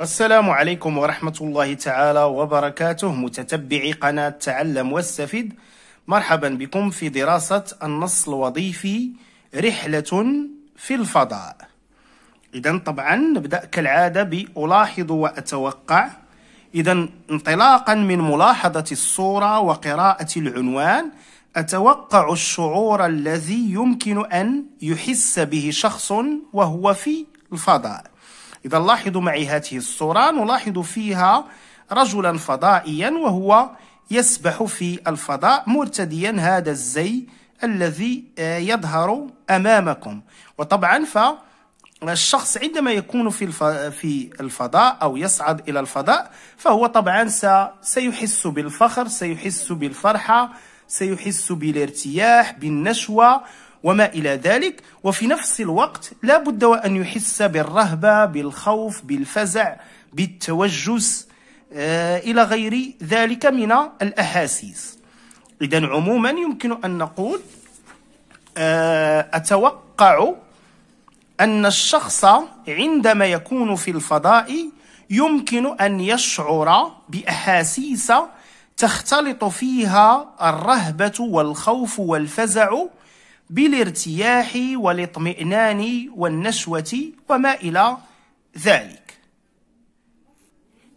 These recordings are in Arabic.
السلام عليكم ورحمة الله تعالى وبركاته متتبعي قناة تعلم واستفد مرحبا بكم في دراسة النص الوظيفي رحلة في الفضاء إذا طبعا نبدأ كالعادة بألاحظ وأتوقع إذا انطلاقا من ملاحظة الصورة وقراءة العنوان أتوقع الشعور الذي يمكن أن يحس به شخص وهو في الفضاء إذا لاحظوا معي هذه الصورة نلاحظ فيها رجلا فضائيا وهو يسبح في الفضاء مرتديا هذا الزي الذي آه، يظهر أمامكم وطبعا ف الشخص عندما يكون في في الفضاء او يصعد الى الفضاء فهو طبعا سيحس بالفخر سيحس بالفرحه سيحس بالارتياح بالنشوه وما إلى ذلك وفي نفس الوقت لا بد وأن يحس بالرهبة بالخوف بالفزع بالتوجس آه، إلى غير ذلك من الأحاسيس إذن عموما يمكن أن نقول آه، أتوقع أن الشخص عندما يكون في الفضاء يمكن أن يشعر بأحاسيس تختلط فيها الرهبة والخوف والفزع بالارتياح والاطمئنان والنشوة وما إلى ذلك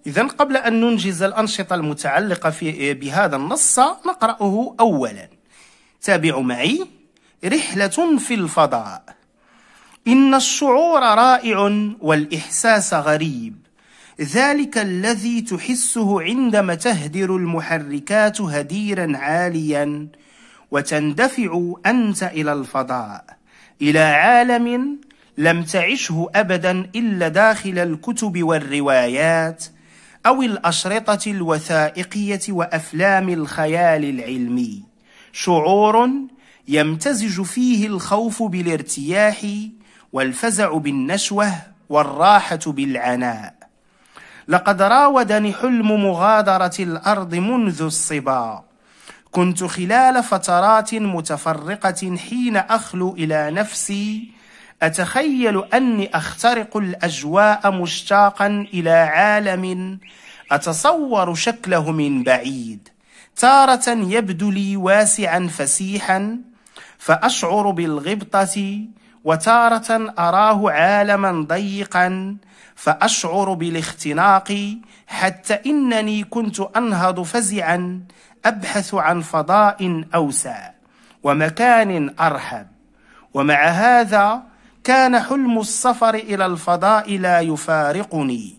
إذا قبل أن ننجز الأنشطة المتعلقة في بهذا النص نقرأه أولا تابعوا معي رحلة في الفضاء إن الشعور رائع والإحساس غريب ذلك الذي تحسه عندما تهدر المحركات هديرا عاليا وتندفع أنت إلى الفضاء إلى عالم لم تعشه أبدا إلا داخل الكتب والروايات أو الأشرطة الوثائقية وأفلام الخيال العلمي شعور يمتزج فيه الخوف بالارتياح والفزع بالنشوة والراحة بالعناء لقد راودني حلم مغادرة الأرض منذ الصباح كنت خلال فترات متفرقة حين أخلو إلى نفسي أتخيل أني أخترق الأجواء مشتاقا إلى عالم أتصور شكله من بعيد تارة يبدو لي واسعا فسيحا فأشعر بالغبطة وتارة أراه عالما ضيقا فأشعر بالاختناق حتى إنني كنت أنهض فزعا أبحث عن فضاء أوسع ومكان أرحب ومع هذا كان حلم السفر إلى الفضاء لا يفارقني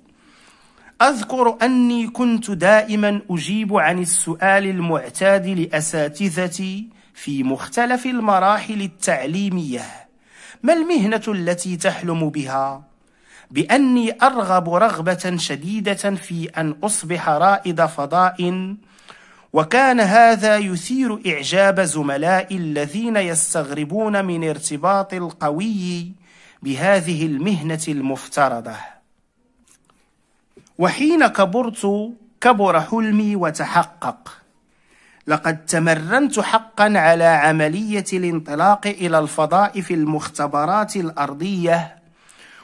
أذكر أني كنت دائما أجيب عن السؤال المعتاد لأساتذتي في مختلف المراحل التعليمية ما المهنة التي تحلم بها؟ بأني أرغب رغبة شديدة في أن أصبح رائد فضاء وكان هذا يثير إعجاب زملائي الذين يستغربون من ارتباط القوي بهذه المهنة المفترضة وحين كبرت كبر حلمي وتحقق لقد تمرنت حقا على عملية الانطلاق إلى الفضاء في المختبرات الأرضية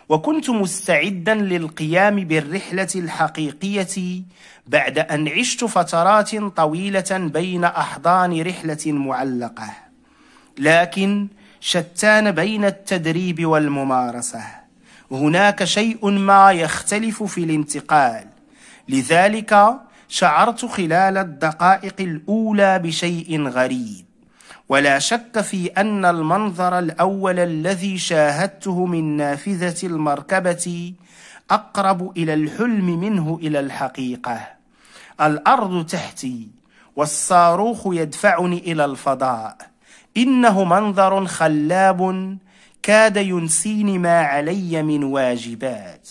وكنت مستعدا للقيام بالرحلة الحقيقية بعد أن عشت فترات طويلة بين أحضان رحلة معلقة لكن شتان بين التدريب والممارسة هناك شيء ما يختلف في الانتقال لذلك شعرت خلال الدقائق الأولى بشيء غريب ولا شك في أن المنظر الأول الذي شاهدته من نافذة المركبة أقرب إلى الحلم منه إلى الحقيقة الأرض تحتي والصاروخ يدفعني إلى الفضاء إنه منظر خلاب كاد ينسيني ما علي من واجبات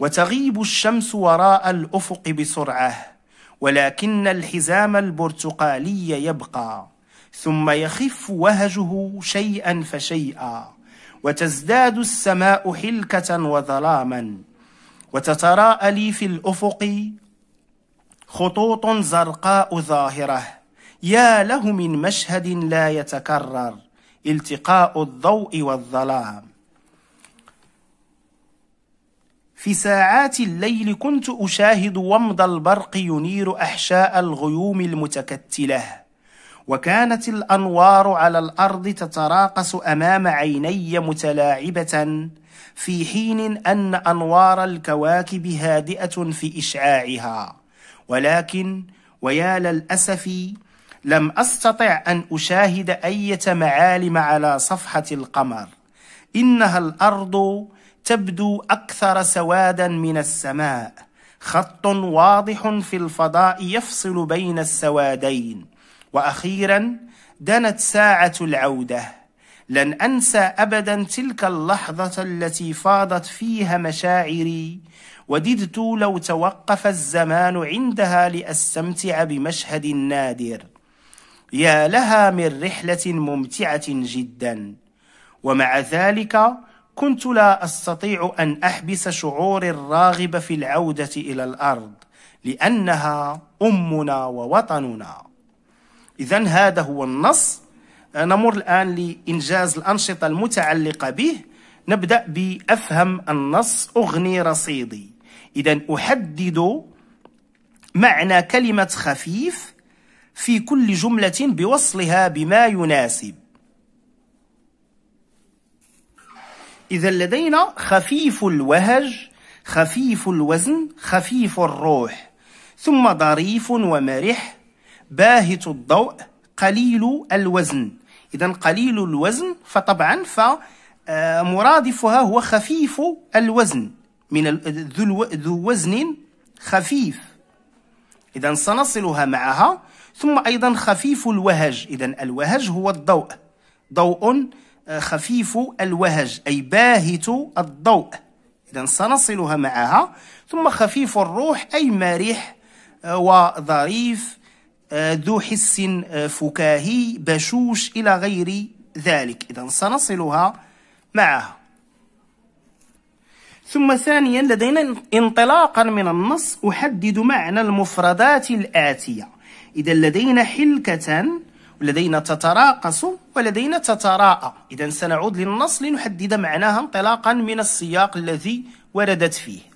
وتغيب الشمس وراء الأفق بسرعة ولكن الحزام البرتقالي يبقى ثم يخف وهجه شيئا فشيئا وتزداد السماء حلكة وظلاما وتتراءى لي في الأفق خطوط زرقاء ظاهرة يا له من مشهد لا يتكرر التقاء الضوء والظلام في ساعات الليل كنت أشاهد ومض البرق ينير أحشاء الغيوم المتكتلة وكانت الانوار على الارض تتراقص امام عيني متلاعبه في حين ان انوار الكواكب هادئه في اشعاعها ولكن ويا للاسف لم استطع ان اشاهد ايه معالم على صفحه القمر انها الارض تبدو اكثر سوادا من السماء خط واضح في الفضاء يفصل بين السوادين واخيرا دنت ساعه العوده لن انسى ابدا تلك اللحظه التي فاضت فيها مشاعري وددت لو توقف الزمان عندها لاستمتع بمشهد نادر يا لها من رحله ممتعه جدا ومع ذلك كنت لا استطيع ان احبس شعوري الراغب في العوده الى الارض لانها امنا ووطننا إذا هذا هو النص آه، نمر الآن لإنجاز الأنشطة المتعلقة به نبدأ بأفهم النص أغني رصيدي إذا أحدد معنى كلمة خفيف في كل جملة بوصلها بما يناسب إذا لدينا خفيف الوهج خفيف الوزن خفيف الروح ثم ظريف ومرح باهت الضوء قليل الوزن إذا قليل الوزن فطبعا فمرادفها آه، هو خفيف الوزن من ذو وزن خفيف إذا سنصلها معها ثم أيضا خفيف الوهج إذا الوهج هو الضوء ضوء آه، خفيف الوهج أي باهت الضوء إذا سنصلها معها ثم خفيف الروح أي مرح آه، وظريف آه، ذو حس آه، فكاهي بشوش إلى غير ذلك إذا سنصلها معها ثم ثانيا لدينا انطلاقا من النص أحدد معنى المفردات الآتية إذا لدينا حلكة ولدينا تتراقص ولدينا تتراءى إذا سنعود للنص لنحدد معناها انطلاقا من السياق الذي وردت فيه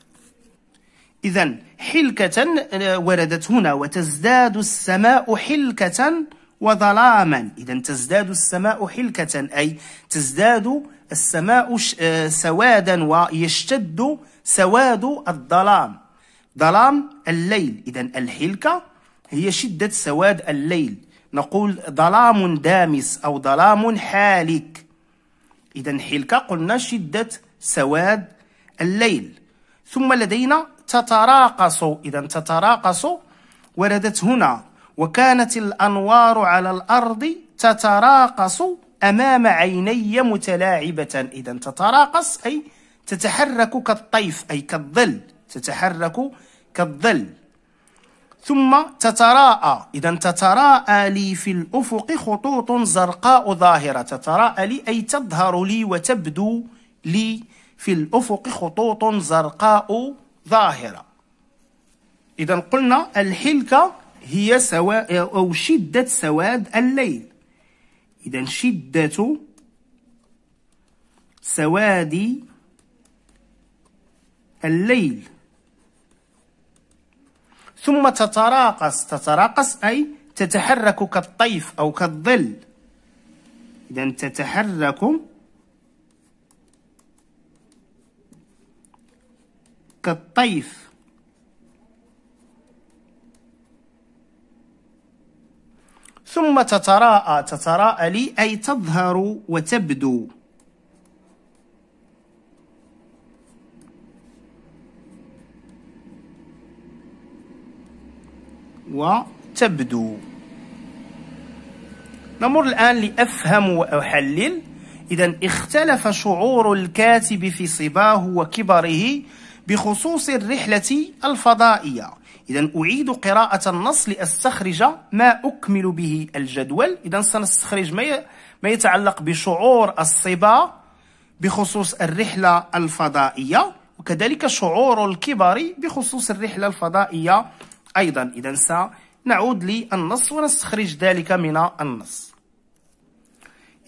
إذا حلكة آه، وردت هنا وتزداد السماء حلكة وظلاما إذا تزداد السماء حلكة أي تزداد السماء آه، سوادا ويشتد سواد الظلام ظلام الليل إذا الحلكة هي شدة سواد الليل نقول ظلام دامس أو ظلام حالك إذا حلكة قلنا شدة سواد الليل ثم لدينا تتراقص إذا تتراقص وردت هنا وكانت الأنوار على الأرض تتراقص أمام عيني متلاعبة إذا تتراقص أي تتحرك كالطيف أي كالظل تتحرك كالظل ثم تتراءى إذا تتراءى لي في الأفق خطوط زرقاء ظاهرة تتراءى لي أي تظهر لي وتبدو لي في الأفق خطوط زرقاء ظاهرة إذا قلنا الحلكة هي سوا أو شدة سواد الليل إذا شدة سواد الليل ثم تتراقص تتراقص أي تتحرك كالطيف أو كالظل إذا تتحرك كالطيف ثم تتراءى تتراءى لي أي تظهر وتبدو وتبدو نمر الآن لأفهم وأحلل إذا اختلف شعور الكاتب في صباه وكبره بخصوص الرحلة الفضائية إذا أعيد قراءة النص لأستخرج ما أكمل به الجدول إذا سنستخرج ما يتعلق بشعور الصبا بخصوص الرحلة الفضائية وكذلك شعور الكبر بخصوص الرحلة الفضائية أيضا إذا سنعود للنص ونستخرج ذلك من النص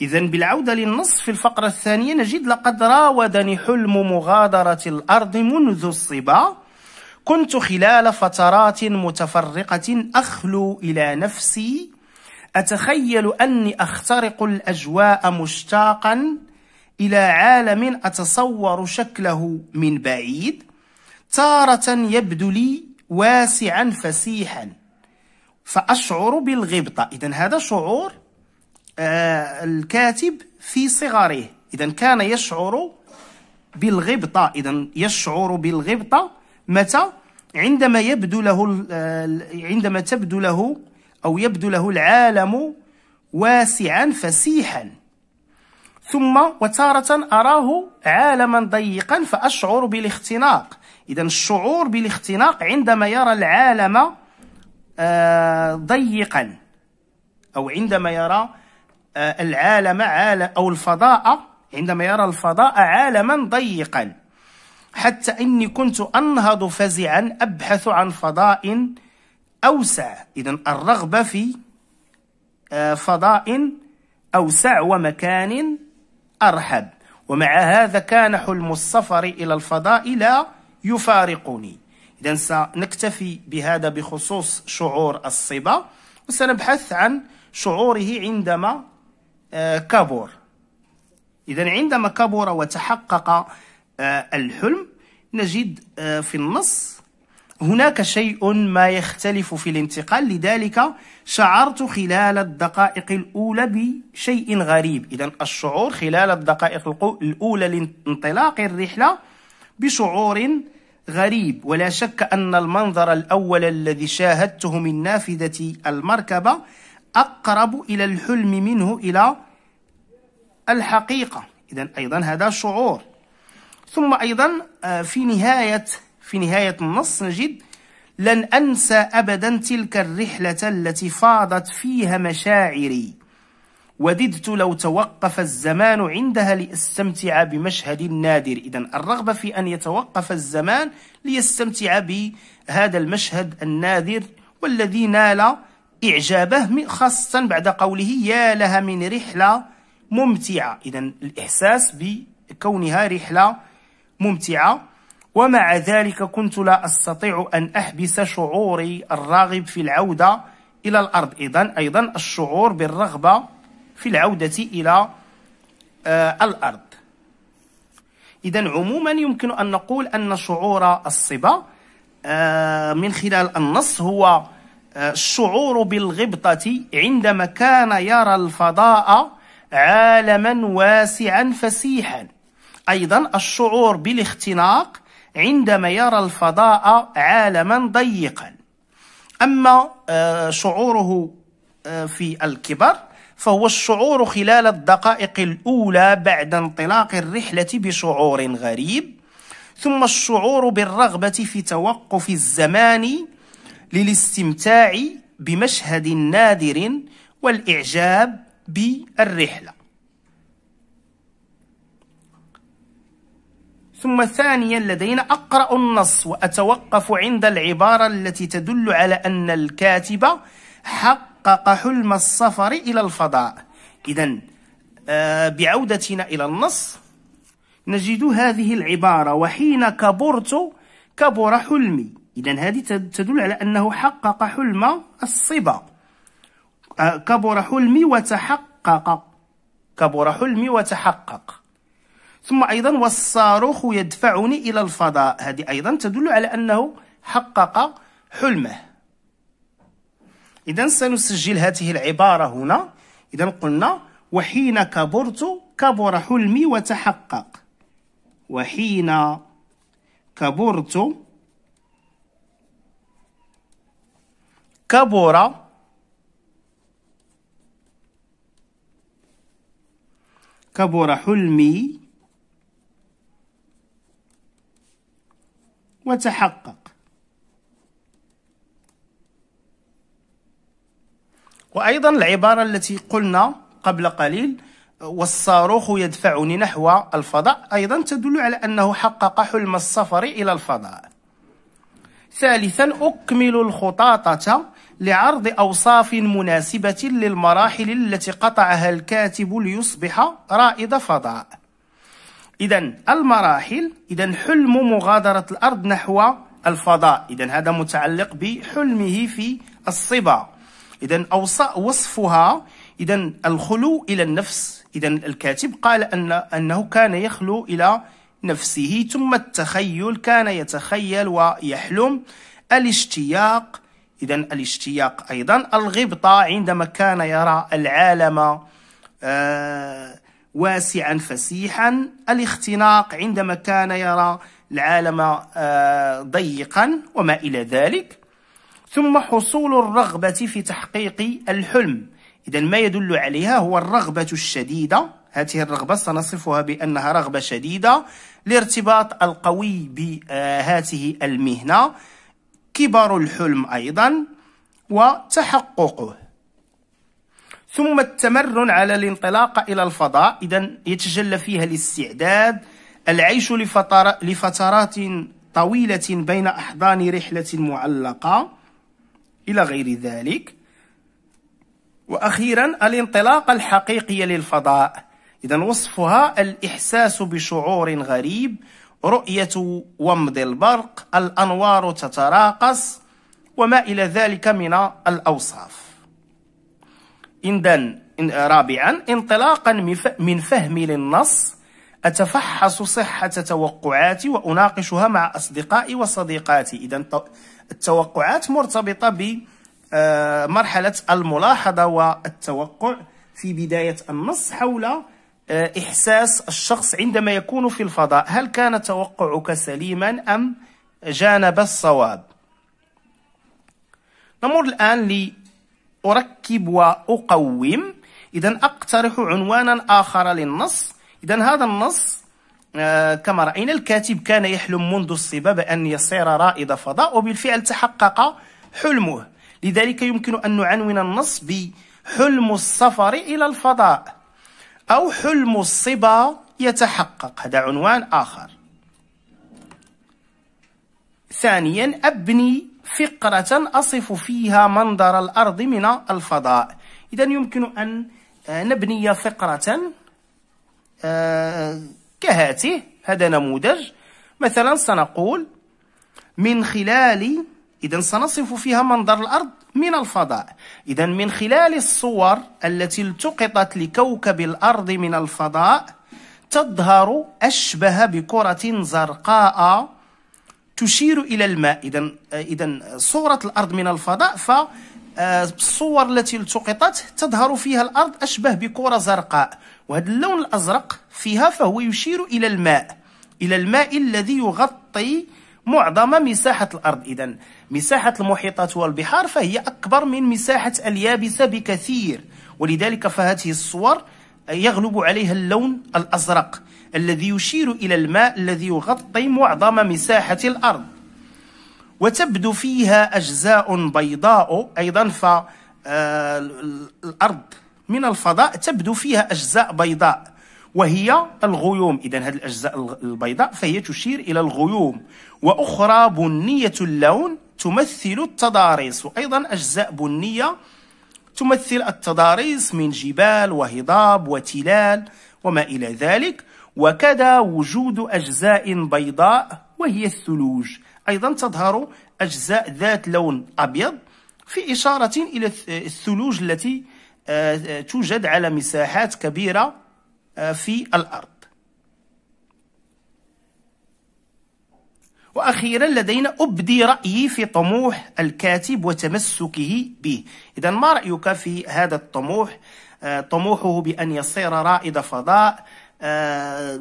إذا بالعودة للنص في الفقرة الثانية نجد لقد راودني حلم مغادرة الأرض منذ الصبا كنت خلال فترات متفرقة أخلو إلى نفسي أتخيل أني أخترق الأجواء مشتاقا إلى عالم أتصور شكله من بعيد تارة يبدو لي واسعا فسيحا فأشعر بالغبطة إذا هذا شعور آه، الكاتب في صغره إذا كان يشعر بالغبطة إذا يشعر بالغبطة متى عندما يبدو له آه، عندما تبدو له أو يبدو له العالم واسعا فسيحا ثم وتارة أراه عالما ضيقا فأشعر بالاختناق إذا الشعور بالاختناق عندما يرى العالم آه، ضيقا أو عندما يرى آه، العالم عالم أو الفضاء عندما يرى الفضاء عالما ضيقا حتى إني كنت أنهض فزعا أبحث عن فضاء أوسع إذا الرغبة في آه، فضاء أوسع ومكان أرحب ومع هذا كان حلم السفر إلى الفضاء لا يفارقني إذا سنكتفي بهذا بخصوص شعور الصبا وسنبحث عن شعوره عندما آه، كابور إذا عندما كبر وتحقق آه، الحلم نجد آه، في النص هناك شيء ما يختلف في الانتقال لذلك شعرت خلال الدقائق الأولى بشيء غريب إذا الشعور خلال الدقائق الأولى لانطلاق الرحلة بشعور غريب ولا شك أن المنظر الأول الذي شاهدته من نافذة المركبة أقرب إلى الحلم منه إلى الحقيقة إذا أيضا هذا شعور ثم أيضا آه، في نهاية في نهاية النص نجد لن أنسى أبدا تلك الرحلة التي فاضت فيها مشاعري وددت لو توقف الزمان عندها لأستمتع بمشهد نادر إذا الرغبة في أن يتوقف الزمان ليستمتع بهذا المشهد النادر والذي نال إعجابه خاصة بعد قوله يا لها من رحلة ممتعة إذا الإحساس بكونها رحلة ممتعة ومع ذلك كنت لا أستطيع أن أحبس شعوري الراغب في العودة إلى الأرض إذا أيضا الشعور بالرغبة في العودة إلى آه الأرض إذا عموما يمكن أن نقول أن شعور الصبا آه من خلال النص هو الشعور بالغبطة عندما كان يرى الفضاء عالما واسعا فسيحا أيضا الشعور بالاختناق عندما يرى الفضاء عالما ضيقا أما آه، شعوره آه، في الكبر فهو الشعور خلال الدقائق الأولى بعد انطلاق الرحلة بشعور غريب ثم الشعور بالرغبة في توقف الزمان للاستمتاع بمشهد نادر والإعجاب بالرحلة ثم ثانيا لدينا أقرأ النص وأتوقف عند العبارة التي تدل على أن الكاتب حقق حلم السفر إلى الفضاء إذا آه، بعودتنا إلى النص نجد هذه العبارة وحين كبرت كبر حلمي إذا هذه تدل على أنه حقق حلم الصبا آه، كبر حلمي وتحقق كبر حلمي وتحقق ثم أيضا والصاروخ يدفعني إلى الفضاء هذه أيضا تدل على أنه حقق حلمه إذا سنسجل هذه العبارة هنا إذا قلنا وحين كبرت كبر حلمي وتحقق وحين كبرت كبر كبر حلمي وتحقق وأيضا العبارة التي قلنا قبل قليل والصاروخ يدفعني نحو الفضاء أيضا تدل على أنه حقق حلم السفر إلى الفضاء ثالثا أكمل الخطاطة لعرض أوصاف مناسبة للمراحل التي قطعها الكاتب ليصبح رائد فضاء إذا المراحل إذا حلم مغادرة الأرض نحو الفضاء إذا هذا متعلق بحلمه في الصبا إذا وصفها إذا الخلو إلى النفس إذا الكاتب قال أن أنه كان يخلو إلى نفسه ثم التخيل كان يتخيل ويحلم الاشتياق إذا الاشتياق أيضا الغبطة عندما كان يرى العالم آه، واسعا فسيحا الاختناق عندما كان يرى العالم آه، ضيقا وما إلى ذلك ثم حصول الرغبة في تحقيق الحلم إذا ما يدل عليها هو الرغبة الشديدة هذه الرغبة سنصفها بأنها رغبة شديدة لارتباط القوي بهذه المهنة كبر الحلم أيضا وتحققه ثم التمرن على الانطلاق إلى الفضاء إذا يتجلى فيها الاستعداد العيش لفترة لفترات طويلة بين أحضان رحلة معلقة إلى غير ذلك وأخيرا الانطلاقة الحقيقية للفضاء إذا وصفها الإحساس بشعور غريب رؤية ومض البرق الأنوار تتراقص وما إلى ذلك من الأوصاف إذن رابعا انطلاقا من فهمي للنص أتفحص صحة توقعاتي وأناقشها مع أصدقائي وصديقاتي إذا التوقعات مرتبطة بمرحلة آه، الملاحظة والتوقع في بداية النص حول آه، إحساس الشخص عندما يكون في الفضاء هل كان توقعك سليما أم جانب الصواب نمر الآن لأركب وأقوم إذا أقترح عنوانا آخر للنص إذا هذا النص آه، كما رأينا الكاتب كان يحلم منذ الصبا بأن يصير رائد فضاء وبالفعل تحقق حلمه لذلك يمكن أن نعنون النص بحلم السفر إلى الفضاء أو حلم الصبا يتحقق هذا عنوان آخر ثانيا أبني فقرة أصف فيها منظر الأرض من الفضاء إذا يمكن أن آه، نبني فقرة آه، كهاته هذا نموذج مثلا سنقول من خلال إذا سنصف فيها منظر الأرض من الفضاء إذا من خلال الصور التي التقطت لكوكب الأرض من الفضاء تظهر أشبه بكرة زرقاء تشير إلى الماء إذا إذا صورة الأرض من الفضاء ف آه، الصور التي التقطت تظهر فيها الأرض أشبه بكرة زرقاء وهذا اللون الأزرق فيها فهو يشير إلى الماء إلى الماء الذي يغطي معظم مساحة الأرض إذا مساحة المحيطات والبحار فهي أكبر من مساحة اليابسة بكثير ولذلك فهذه الصور يغلب عليها اللون الأزرق الذي يشير إلى الماء الذي يغطي معظم مساحة الأرض وتبدو فيها أجزاء بيضاء أيضا فالأرض آه، من الفضاء تبدو فيها أجزاء بيضاء وهي الغيوم إذا هذه الأجزاء البيضاء فهي تشير إلى الغيوم وأخرى بنية اللون تمثل التضاريس وأيضا أجزاء بنية تمثل التضاريس من جبال وهضاب وتلال وما إلى ذلك وكذا وجود أجزاء بيضاء وهي الثلوج أيضا تظهر أجزاء ذات لون أبيض في إشارة إلى الثلوج التي آه، آه، توجد على مساحات كبيرة آه، في الأرض وأخيرا لدينا أبدي رأيي في طموح الكاتب وتمسكه به إذا ما رأيك في هذا الطموح آه، طموحه بأن يصير رائد فضاء آه،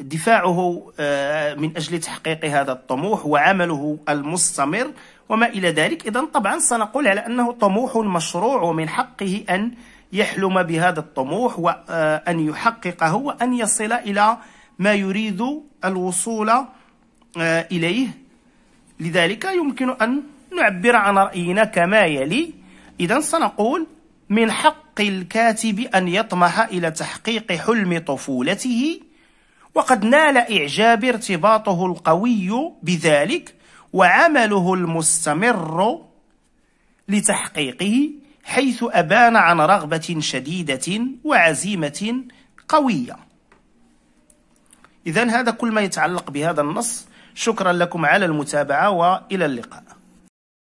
دفاعه آه، من أجل تحقيق هذا الطموح وعمله المستمر وما إلى ذلك إذا طبعا سنقول على أنه طموح مشروع ومن حقه أن يحلم بهذا الطموح وأن يحققه وأن يصل إلى ما يريد الوصول إليه آه، إليه لذلك يمكن أن نعبر عن رأينا كما يلي إذا سنقول من حق الكاتب أن يطمح إلى تحقيق حلم طفولته وقد نال إعجاب ارتباطه القوي بذلك وعمله المستمر لتحقيقه حيث أبان عن رغبة شديدة وعزيمة قوية إذا هذا كل ما يتعلق بهذا النص شكرا لكم على المتابعة وإلى اللقاء